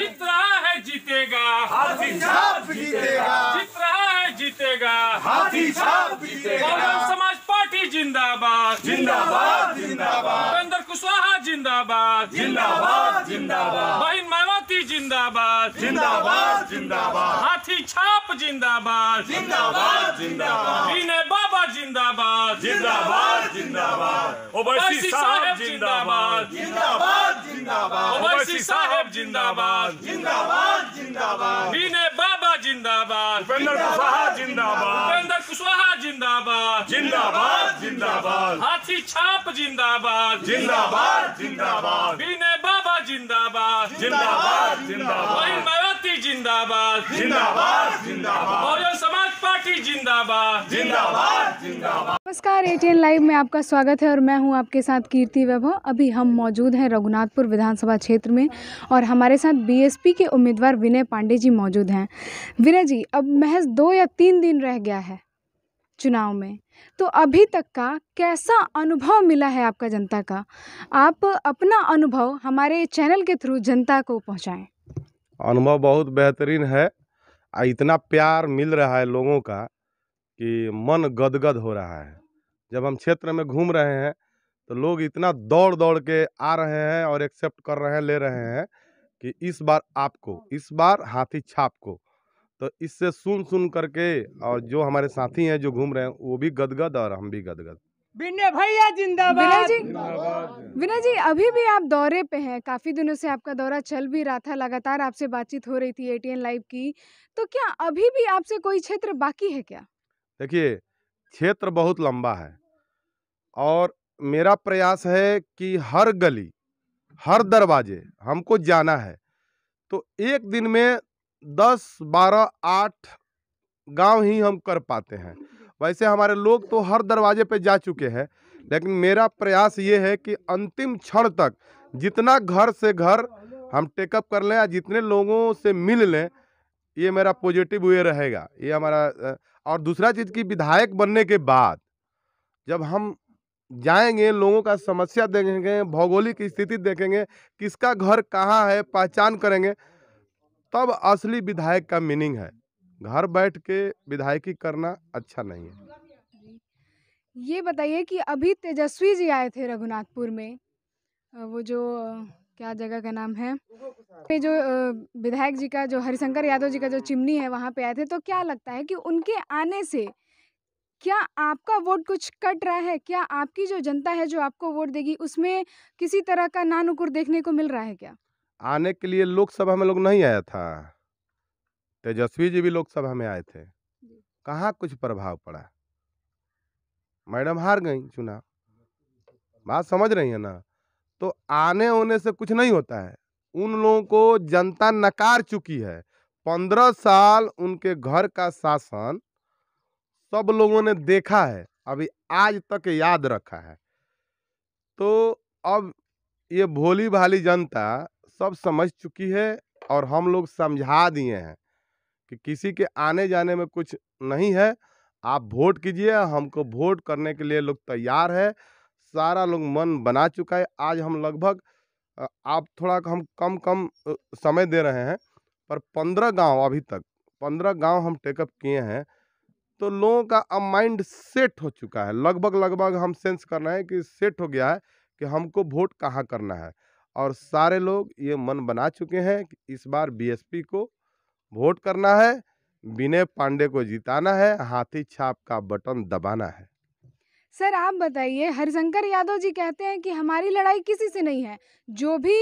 जीत रहा है जीतेगा हाथी छाप जीतेगा जीत रहा है जीतेगा हाथी छाप जीतेगा बहुजन समाज पार्टी जिंदाबाद जिंदाबाद जिंदाबाद कुशवाहा जिंदाबाद जिंदाबाद जिंदाबाद बहन माया पार्टी जिंदाबाद जिंदाबाद जिंदाबाद हाथी छाप जिंदाबाद जिंदाबाद जिंदाबाद जीने बाबा जिंदाबाद जिंदाबाद जिंदाबाद ओवैसी साहब जिंदाबाद जिंदाबाद जिंदाबाद ओवैसी साहब जिंदाबाद जिंदाबाद जिंदाबाद जीने जिंदाबाद उपेंद्र कुशवाहा जिंदाबाद उपेंद्र कुशवाहा जिंदाबाद जिंदाबाद जिंदाबाद हाथी छाप जिंदाबाद जिंदाबाद जिंदाबाद विनय बाबा जिंदाबाद जिंदाबाद जिंदाबाद महिमावती जिंदाबाद जिंदाबाद जिंदाबाद पार्टी जिंदाबाद जिंदाबाद जिंदाबाद नमस्कार एटीएन लाइव में आपका स्वागत है और मैं हूं आपके साथ कीर्ति वैभव अभी हम मौजूद हैं रघुनाथपुर विधानसभा क्षेत्र में और हमारे साथ बीएसपी के उम्मीदवार विनय पांडे जी मौजूद हैं विनय जी अब महज दो या तीन दिन रह गया है चुनाव में तो अभी तक का कैसा अनुभव मिला है आपका जनता का आप अपना अनुभव हमारे चैनल के थ्रू जनता को पहुंचाएं अनुभव बहुत बेहतरीन है आ इतना प्यार मिल रहा है लोगों का कि मन गदगद हो रहा है जब हम क्षेत्र में घूम रहे हैं तो लोग इतना दौड़ दौड़ के आ रहे हैं और एक्सेप्ट कर रहे हैं ले रहे हैं कि इस बार आपको इस बार हाथी छाप को तो इससे सुन सुन करके और जो हमारे साथी हैं जो घूम रहे हैं वो भी गदगद और हम भी गदगद विनय भैया जिंदाबाद विनय जी विनय जी अभी भी आप दौरे पे हैं काफ़ी दिनों से आपका दौरा चल भी रहा था लगातार आपसे बातचीत हो रही थी एटीएन लाइव की तो क्या अभी भी आपसे कोई क्षेत्र बाकी है क्या देखिए क्षेत्र बहुत लंबा है और मेरा प्रयास है कि हर गली हर दरवाजे हमको जाना है तो एक दिन में दस बारह आठ गांव ही हम कर पाते हैं वैसे हमारे लोग तो हर दरवाजे पे जा चुके हैं लेकिन मेरा प्रयास ये है कि अंतिम क्षण तक जितना घर से घर हम टेकअप कर लें या जितने लोगों से मिल लें ये मेरा पॉजिटिव वे रहेगा ये हमारा और दूसरा चीज़ कि विधायक बनने के बाद जब हम जाएंगे लोगों का समस्या देखेंगे भौगोलिक स्थिति देखेंगे किसका घर कहाँ है पहचान करेंगे तब असली विधायक का मीनिंग है घर बैठ के विधायकी करना अच्छा नहीं है ये बताइए कि अभी तेजस्वी जी आए थे रघुनाथपुर में वो जो क्या जगह का नाम है पे जो विधायक जी का जो हरिशंकर यादव जी का जो चिमनी है वहाँ पे आए थे तो क्या लगता है कि उनके आने से क्या आपका वोट कुछ कट रहा है क्या आपकी जो जनता है जो आपको वोट देगी उसमें किसी तरह का नानुकुर देखने को मिल रहा है क्या आने के लिए लोकसभा में लोग नहीं आया था तेजस्वी जी भी लोकसभा में आए थे कहाँ कुछ प्रभाव पड़ा मैडम हार गई चुनाव बात समझ रही है ना तो आने होने से कुछ नहीं होता है उन लोगों को जनता नकार चुकी है पंद्रह साल उनके घर का शासन सब लोगों ने देखा है अभी आज तक याद रखा है तो अब ये भोली भाली जनता सब समझ चुकी है और हम लोग समझा दिए हैं कि किसी के आने जाने में कुछ नहीं है आप वोट कीजिए हमको वोट करने के लिए लोग तैयार है सारा लोग मन बना चुका है आज हम लगभग आप थोड़ा हम कम कम समय दे रहे हैं पर पंद्रह गांव अभी तक पंद्रह गांव हम टेकअप किए हैं तो लोगों का अब माइंड सेट हो चुका है लगभग लगभग हम सेंस कर रहे हैं कि सेट हो गया है कि हमको वोट कहाँ करना है और सारे लोग ये मन बना चुके हैं कि इस बार बीएसपी को वोट करना है विनय पांडे को जिताना है हाथी छाप का बटन दबाना है सर आप बताइए हरिशंकर यादव जी कहते हैं कि हमारी लड़ाई किसी से नहीं है जो भी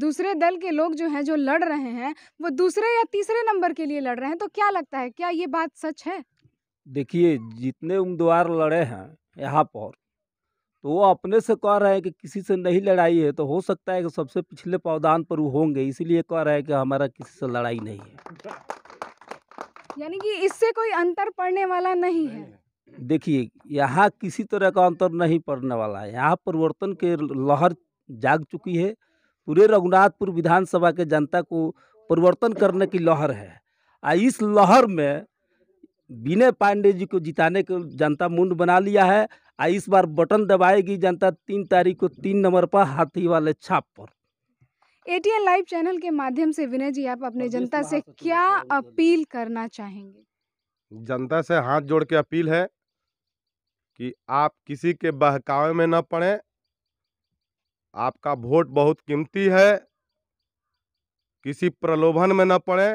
दूसरे दल के लोग जो हैं जो लड़ रहे हैं वो दूसरे या तीसरे नंबर के लिए लड़ रहे हैं तो क्या लगता है क्या ये बात सच है देखिए जितने उम्मीदवार लड़े हैं यहाँ पर तो वो अपने से कह रहे हैं कि किसी से नहीं लड़ाई है तो हो सकता है कि सबसे पिछले पावदान पर वो होंगे इसीलिए कह रहे हैं कि हमारा किसी से लड़ाई नहीं है यानी कि इससे कोई अंतर पड़ने वाला नहीं है देखिए यहाँ किसी तरह का अंतर नहीं पड़ने वाला है यहाँ परिवर्तन के लहर जाग चुकी है पूरे रघुनाथपुर विधानसभा के जनता को परिवर्तन करने की लहर है आ इस लहर में विनय पांडे जी को जिताने को जनता मुंड बना लिया है आ इस बार बटन दबाएगी जनता तीन तारीख को तीन नंबर पर हाथी वाले छाप पर एटीएन लाइव चैनल के माध्यम से विनय जी आप अपने जनता से क्या अपील करना चाहेंगे जनता से हाथ जोड़ के अपील है कि आप किसी के बहकावे में न पड़े आपका वोट बहुत कीमती है किसी प्रलोभन में न पड़े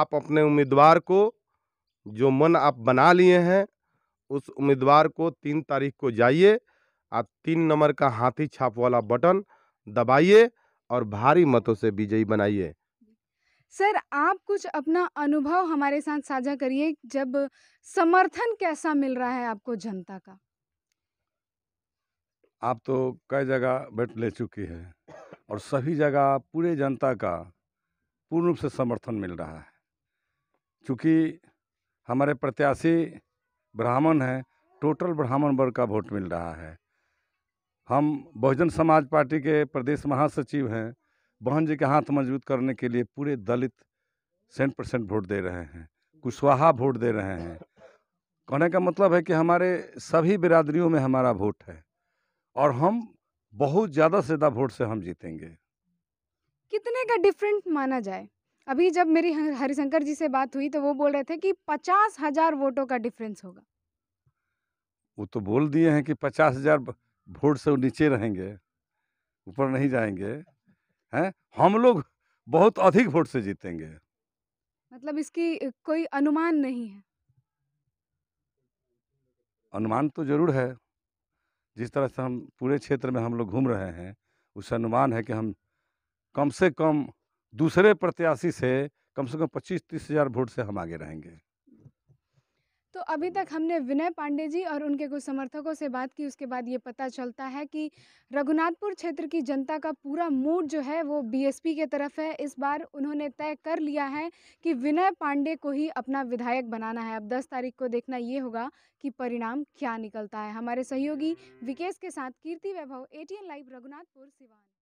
आप अपने उम्मीदवार को जो मन आप बना लिए हैं उस उम्मीदवार को तीन तारीख को जाइए और तीन नंबर का हाथी छाप वाला बटन दबाइए और भारी मतों से विजयी बनाइए सर आप कुछ अपना अनुभव हमारे साथ साझा करिए जब समर्थन कैसा मिल रहा है आपको जनता का आप तो कई जगह बैठ ले चुकी है और सभी जगह पूरे जनता का पूर्ण रूप से समर्थन मिल रहा है क्योंकि हमारे प्रत्याशी ब्राह्मण हैं टोटल ब्राह्मण वर्ग का वोट मिल रहा है हम बहुजन समाज पार्टी के प्रदेश महासचिव हैं बहन जी के हाथ मजबूत करने के लिए पूरे दलित सेंट परसेंट वोट दे रहे हैं कुशवाहा वोट दे रहे हैं कहने का मतलब है कि हमारे सभी बिरादरियों में हमारा वोट है और हम बहुत ज़्यादा से ज़्यादा वोट से हम जीतेंगे कितने का डिफरेंट माना जाए अभी जब मेरी हरिशंकर जी से बात हुई तो वो बोल रहे थे कि पचास हजार वोटों का डिफरेंस होगा वो तो बोल दिए हैं कि पचास हजार वोट से नीचे रहेंगे ऊपर नहीं जाएंगे हैं हम लोग बहुत अधिक वोट से जीतेंगे मतलब इसकी कोई अनुमान नहीं है अनुमान तो जरूर है जिस तरह से हम पूरे क्षेत्र में हम लोग घूम रहे हैं उस अनुमान है कि हम कम से कम दूसरे प्रत्याशी से कम से कम पच्चीस तीस हजार वोट से हम आगे रहेंगे तो अभी तक हमने विनय पांडे जी और उनके कुछ समर्थकों से बात की उसके बाद ये पता चलता है कि रघुनाथपुर क्षेत्र की जनता का पूरा मूड जो है वो बीएसपी के तरफ है इस बार उन्होंने तय कर लिया है कि विनय पांडे को ही अपना विधायक बनाना है अब 10 तारीख को देखना ये होगा कि परिणाम क्या निकलता है हमारे सहयोगी विकेश के साथ कीर्ति वैभव एटीएन लाइव रघुनाथपुर सिवान